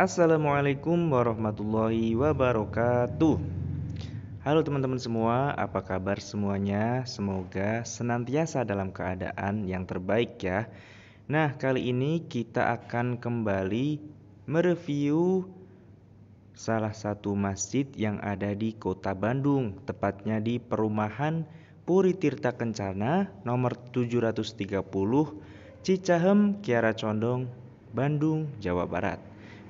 Assalamualaikum warahmatullahi wabarakatuh. Halo teman-teman semua, apa kabar semuanya? Semoga senantiasa dalam keadaan yang terbaik ya. Nah, kali ini kita akan kembali mereview salah satu masjid yang ada di Kota Bandung, tepatnya di perumahan Puri Tirta Kencana nomor 730 Cicahem Kiara Condong, Bandung, Jawa Barat.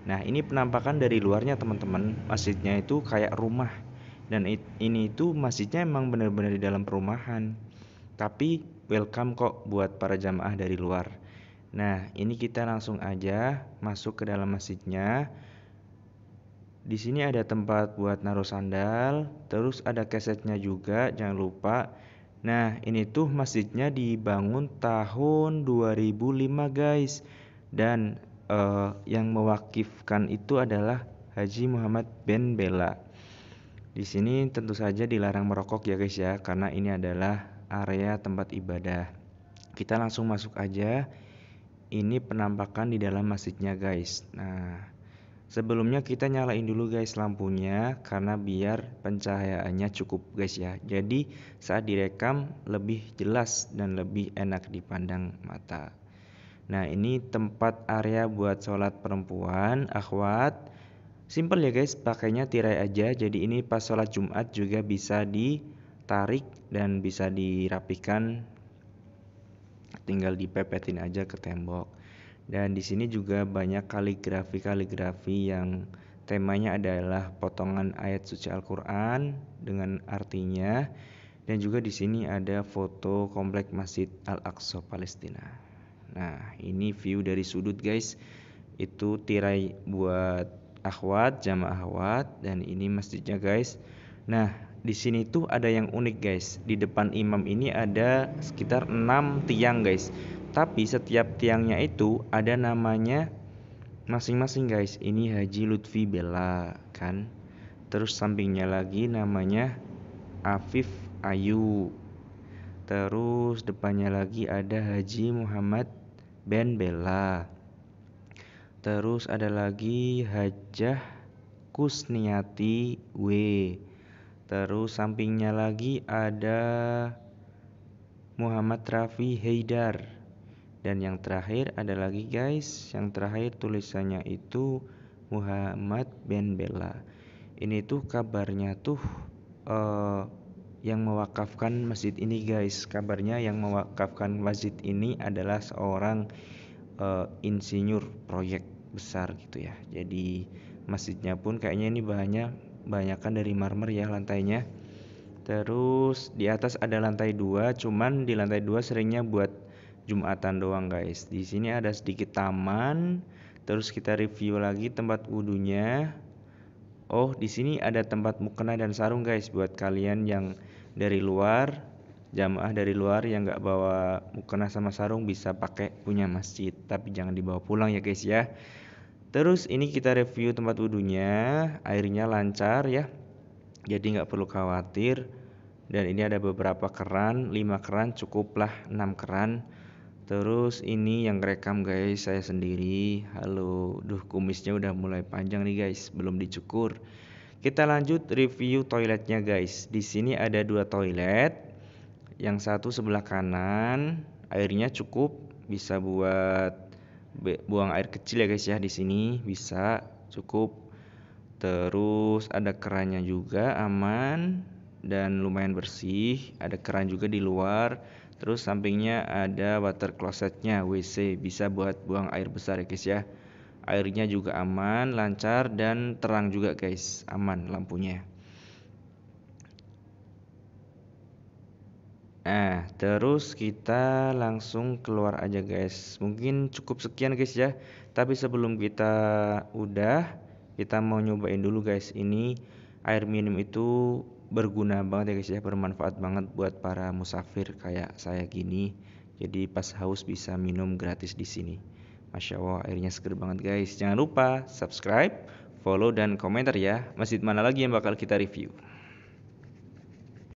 Nah, ini penampakan dari luarnya teman-teman. Masjidnya itu kayak rumah. Dan ini itu masjidnya emang benar-benar di dalam perumahan. Tapi welcome kok buat para jamaah dari luar. Nah, ini kita langsung aja masuk ke dalam masjidnya. Di sini ada tempat buat naruh sandal, terus ada kesetnya juga, jangan lupa. Nah, ini tuh masjidnya dibangun tahun 2005, guys. Dan uh, yang mewakifkan itu adalah Haji Muhammad bin Bella. Di sini tentu saja dilarang merokok ya guys ya karena ini adalah area tempat ibadah. Kita langsung masuk aja. Ini penampakan di dalam masjidnya guys. Nah, sebelumnya kita nyalain dulu guys lampunya karena biar pencahayaannya cukup guys ya. Jadi saat direkam lebih jelas dan lebih enak dipandang mata. Nah ini tempat area buat sholat perempuan, akhwat. Simple ya guys, pakainya tirai aja. Jadi ini pas sholat Jumat juga bisa ditarik dan bisa dirapikan. Tinggal dipepetin aja ke tembok. Dan di sini juga banyak kaligrafi-kaligrafi yang temanya adalah potongan ayat suci Al-Qur'an dengan artinya dan juga di sini ada foto komplek Masjid Al-Aqsa Palestina nah ini view dari sudut guys itu tirai buat akhwat jamaah akhwat dan ini masjidnya guys nah di sini tuh ada yang unik guys di depan imam ini ada sekitar 6 tiang guys tapi setiap tiangnya itu ada namanya masing-masing guys ini Haji Lutfi Bella kan terus sampingnya lagi namanya Afif Ayu terus depannya lagi ada Haji Muhammad Ben Bella terus ada lagi Hajah Kusniati W terus sampingnya lagi ada Muhammad Rafi Haidar dan yang terakhir ada lagi guys yang terakhir tulisannya itu Muhammad Ben Bella ini tuh kabarnya tuh uh, yang mewakafkan masjid ini guys kabarnya yang mewakafkan masjid ini adalah seorang uh, insinyur proyek besar gitu ya jadi masjidnya pun kayaknya ini bahannya banyakkan dari marmer ya lantainya terus di atas ada lantai dua cuman di lantai dua seringnya buat jumatan doang guys di sini ada sedikit taman terus kita review lagi tempat wudhunya Oh, di sini ada tempat mukena dan sarung guys buat kalian yang dari luar, jamaah dari luar yang nggak bawa mukena sama sarung bisa pakai punya masjid, tapi jangan dibawa pulang ya guys ya. Terus ini kita review tempat wudhunya, airnya lancar ya, jadi nggak perlu khawatir. Dan ini ada beberapa keran, 5 keran cukuplah 6 keran Terus ini yang rekam guys saya sendiri. Halo, duh kumisnya udah mulai panjang nih guys, belum dicukur. Kita lanjut review toiletnya guys. Di sini ada dua toilet. Yang satu sebelah kanan, airnya cukup bisa buat buang air kecil ya guys ya di sini bisa cukup. Terus ada kerannya juga aman dan lumayan bersih ada keran juga di luar terus sampingnya ada water closetnya WC bisa buat buang air besar ya guys ya airnya juga aman lancar dan terang juga guys aman lampunya Nah, terus kita langsung keluar aja guys. Mungkin cukup sekian guys ya. Tapi sebelum kita udah, kita mau nyobain dulu guys. Ini air minum itu berguna banget ya guys ya bermanfaat banget buat para musafir kayak saya gini jadi pas haus bisa minum gratis di sini masya allah airnya seger banget guys jangan lupa subscribe follow dan komentar ya masjid mana lagi yang bakal kita review